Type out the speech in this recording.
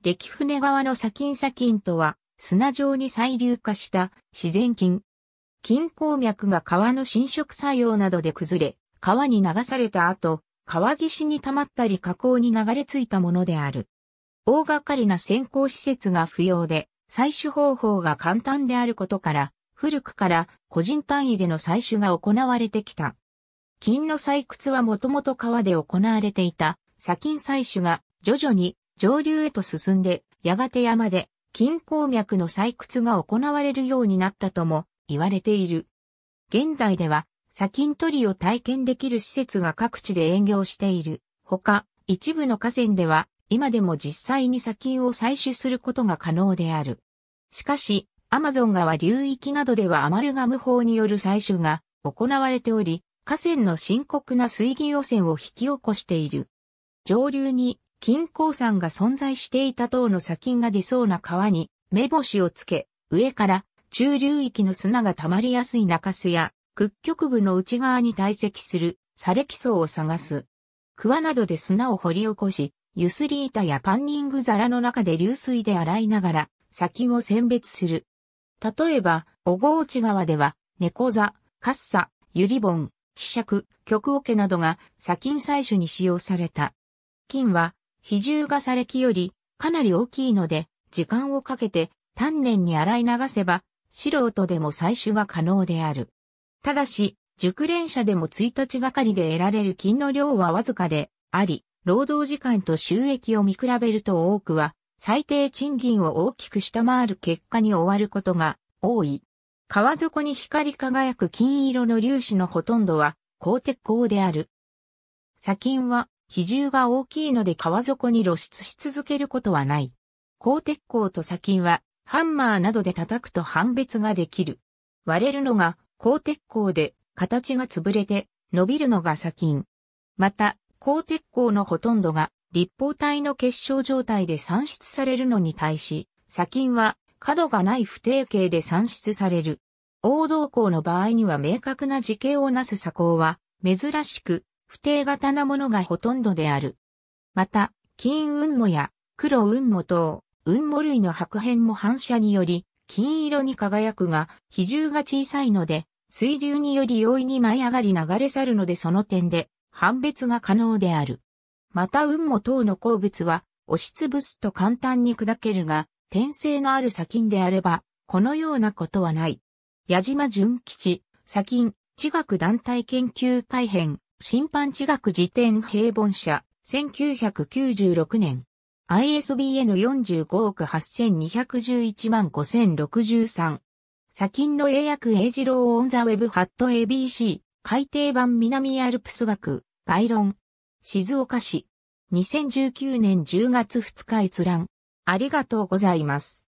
歴船川の砂金砂金とは、砂状に細粒化した自然金。金鉱脈が川の侵食作用などで崩れ、川に流された後、川岸に溜まったり河口に流れ着いたものである。大掛かりな先行施設が不要で、採取方法が簡単であることから、古くから個人単位での採取が行われてきた。金の採掘はもともと川で行われていた砂金採取が徐々に上流へと進んで、やがて山で、金鉱脈の採掘が行われるようになったとも言われている。現代では、砂金取りを体験できる施設が各地で営業している。ほか、一部の河川では、今でも実際に砂金を採取することが可能である。しかし、アマゾン川流域などではアマルガム法による採取が行われており、河川の深刻な水銀汚染を引き起こしている。上流に金鉱山が存在していた塔の砂金が出そうな川に目星をつけ、上から中流域の砂が溜まりやすい中州や屈曲部の内側に堆積する砂礫層を探す。桑などで砂を掘り起こし、ゆすり板やパンニング皿の中で流水で洗いながら砂金を選別する。例えば、小河内川では、猫座、カッサ、ユリボン、希釈、極桶などが砂金採取に使用された。金は比重が砂礫よりかなり大きいので、時間をかけて丹念に洗い流せば、素人でも採取が可能である。ただし、熟練者でも1日がかりで得られる金の量はわずかであり、労働時間と収益を見比べると多くは、最低賃金を大きく下回る結果に終わることが多い。川底に光り輝く金色の粒子のほとんどは、鋼鉄鋼である。砂金は比重が大きいので川底に露出し続けることはない。高鉄鋼と砂金はハンマーなどで叩くと判別ができる。割れるのが高鉄鋼で形が潰れて伸びるのが砂金。また、高鉄鋼のほとんどが立方体の結晶状態で産出されるのに対し、砂金は角がない不定形で産出される。王道鋼の場合には明確な時計をなす砂鉱は珍しく不定型なものがほとんどである。また、金雲母や黒雲母等、雲母類の白片も反射により、金色に輝くが、比重が小さいので、水流により容易に舞い上がり流れ去るのでその点で、判別が可能である。また雲母等の鉱物は、押しつぶすと簡単に砕けるが、転生のある砂金であれば、このようなことはない。矢島純吉、砂金、地学団体研究改編、審判地学辞典平凡社、1996年。ISBN 45億8211万5063。砂金の英訳英二郎オンザウェブハット ABC、改訂版南アルプス学、概論。静岡市。2019年10月2日閲覧。ありがとうございます。